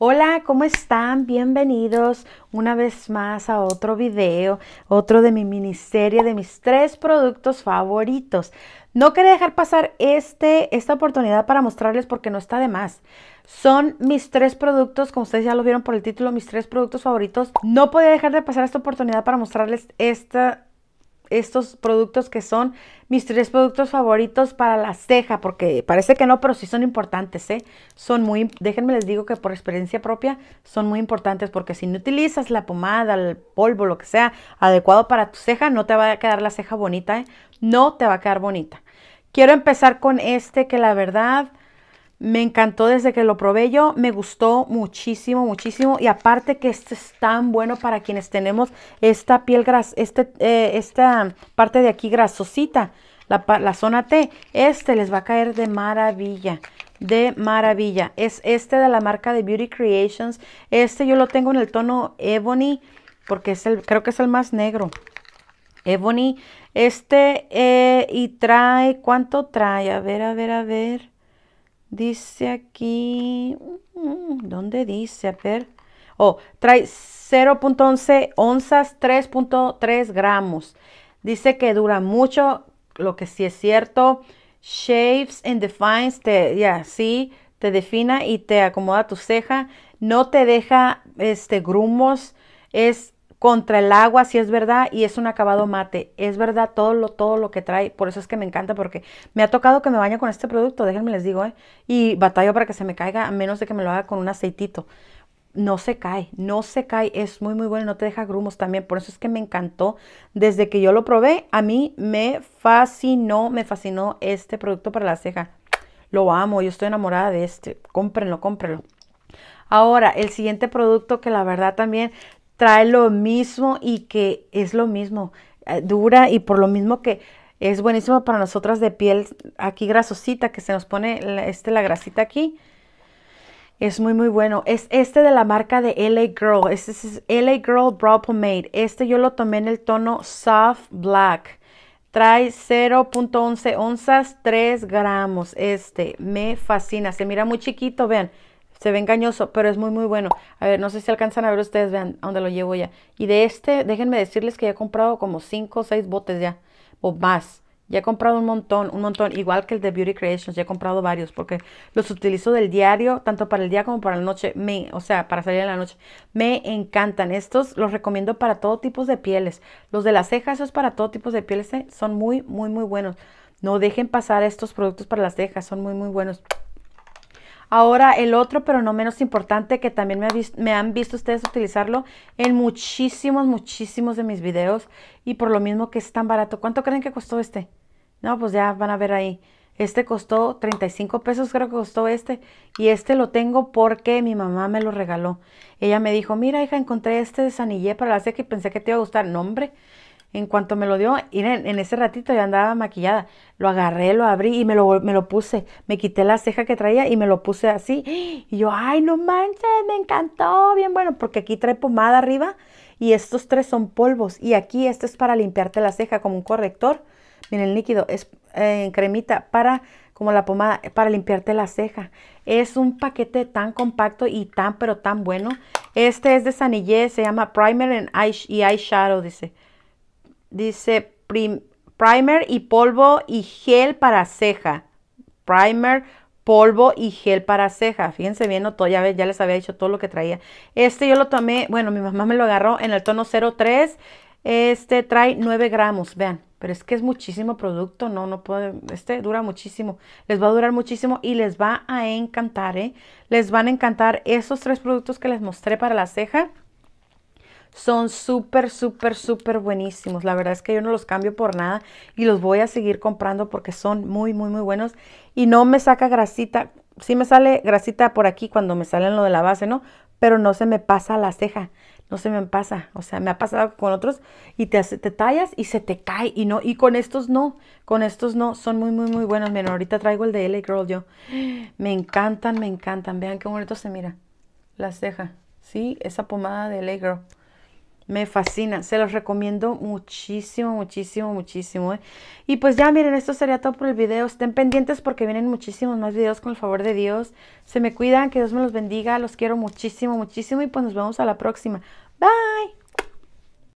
Hola, ¿cómo están? Bienvenidos una vez más a otro video, otro de mi miniserie de mis tres productos favoritos. No quería dejar pasar este, esta oportunidad para mostrarles porque no está de más. Son mis tres productos, como ustedes ya lo vieron por el título, mis tres productos favoritos. No podía dejar de pasar esta oportunidad para mostrarles esta, estos productos que son mis tres productos favoritos para la ceja, porque parece que no, pero sí son importantes, ¿eh? Son muy, déjenme les digo que por experiencia propia son muy importantes, porque si no utilizas la pomada, el polvo, lo que sea adecuado para tu ceja, no te va a quedar la ceja bonita, ¿eh? No te va a quedar bonita. Quiero empezar con este que la verdad me encantó desde que lo probé yo, me gustó muchísimo, muchísimo. Y aparte que este es tan bueno para quienes tenemos esta piel gras, este, eh, esta parte de aquí grasosita, la, zona T. Este les va a caer de maravilla de maravilla. Es este de la marca de Beauty Creations. Este yo lo tengo en el tono Ebony, porque es el, creo que es el más negro. Ebony. Este, eh, y trae, ¿cuánto trae? A ver, a ver, a ver. Dice aquí, mm, ¿dónde dice? A ver. Oh, trae 0.11 onzas, 3.3 gramos. Dice que dura mucho, lo que sí es cierto. Shapes and defines, te, ya, sí, te defina y te acomoda tu ceja. No te deja este, grumos. Es contra el agua, si es verdad, y es un acabado mate. Es verdad todo lo, todo lo que trae. Por eso es que me encanta, porque me ha tocado que me bañe con este producto, déjenme les digo, ¿eh? Y batalla para que se me caiga, a menos de que me lo haga con un aceitito. No se cae, no se cae, es muy muy bueno, no te deja grumos también, por eso es que me encantó. Desde que yo lo probé, a mí me fascinó, me fascinó este producto para la ceja. Lo amo, yo estoy enamorada de este, cómprenlo, cómprenlo. Ahora, el siguiente producto que la verdad también trae lo mismo y que es lo mismo, eh, dura y por lo mismo que es buenísimo para nosotras de piel aquí grasosita, que se nos pone la, este, la grasita aquí. Es muy, muy bueno. Es este de la marca de LA Girl. Este es LA Girl Brow Pomade. Este yo lo tomé en el tono Soft Black. Trae 0.11 onzas, 3 gramos. Este me fascina. Se mira muy chiquito, vean. Se ve engañoso, pero es muy, muy bueno. A ver, no sé si alcanzan a ver ustedes, vean a dónde lo llevo ya. Y de este, déjenme decirles que ya he comprado como 5 o 6 botes ya, o más. Ya he comprado un montón, un montón, igual que el de Beauty Creations, ya he comprado varios porque los utilizo del diario, tanto para el día como para la noche, me, o sea, para salir en la noche. Me encantan. Estos los recomiendo para todo tipo de pieles. Los de las cejas, esos para todo tipo de pieles, eh, son muy, muy, muy buenos. No dejen pasar estos productos para las cejas, son muy, muy buenos. Ahora el otro, pero no menos importante, que también me, han visto ustedes utilizarlo en muchísimos, muchísimos de mis videos. Y por lo mismo que es tan barato. ¿Cuánto creen que costó este? No, pues ya van a ver ahí. Este costó 35 pesos, creo que costó este. Y este lo tengo porque mi mamá me lo regaló. Ella me dijo, mira hija, encontré este de desanillé para la seca y pensé que te iba a gustar. No, en cuanto me lo dio, en, ese ratito ya andaba maquillada. Lo agarré, lo abrí y me lo, me lo puse. Me quité la ceja que traía y me lo puse así. Y yo, ay, no manches, me encantó. Bien bueno, porque aquí trae pomada arriba y estos tres son polvos. Y aquí esto es para limpiarte la ceja como un corrector. Miren, el líquido es eh, en cremita para como la pomada para limpiarte la ceja. Es un paquete tan compacto y tan pero tan bueno. Este es de Sanillé, se llama Primer and y Eyeshadow, dice. Dice primer y polvo y gel para ceja. Primer, polvo y gel para ceja. Fíjense bien, todo ya, ya les había dicho todo lo que traía. Este yo lo tomé, bueno, mi mamá me lo agarró en el tono 03. Este trae 9 gramos, vean. Pero es que es muchísimo producto, no, no puede, este dura muchísimo, les va a durar muchísimo y les va a encantar, ¿eh? Les van a encantar esos tres productos que les mostré para la ceja. Son súper, súper, súper buenísimos. La verdad es que yo no los cambio por nada y los voy a seguir comprando porque son muy, muy, muy buenos. Y no me saca grasita. Sí me sale grasita por aquí cuando me salen lo de la base, ¿no? Pero no se me pasa la ceja. No se me pasa. O sea, me ha pasado con otros y te, te tallas y se te cae. Y no, y con estos no. Con estos no. Son muy, muy, muy buenos. Miren, ahorita traigo el de LA Girl yo. Me encantan, me encantan. Vean qué bonito se mira. La ceja. Sí, esa pomada de LA Girl. Me fascina, se los recomiendo muchísimo, muchísimo, muchísimo. ¿eh? Y pues ya miren, esto sería todo por el video. Estén pendientes porque vienen muchísimos más videos con el favor de Dios. Se me cuidan, que Dios me los bendiga, los quiero muchísimo, muchísimo y pues nos vemos a la próxima. Bye.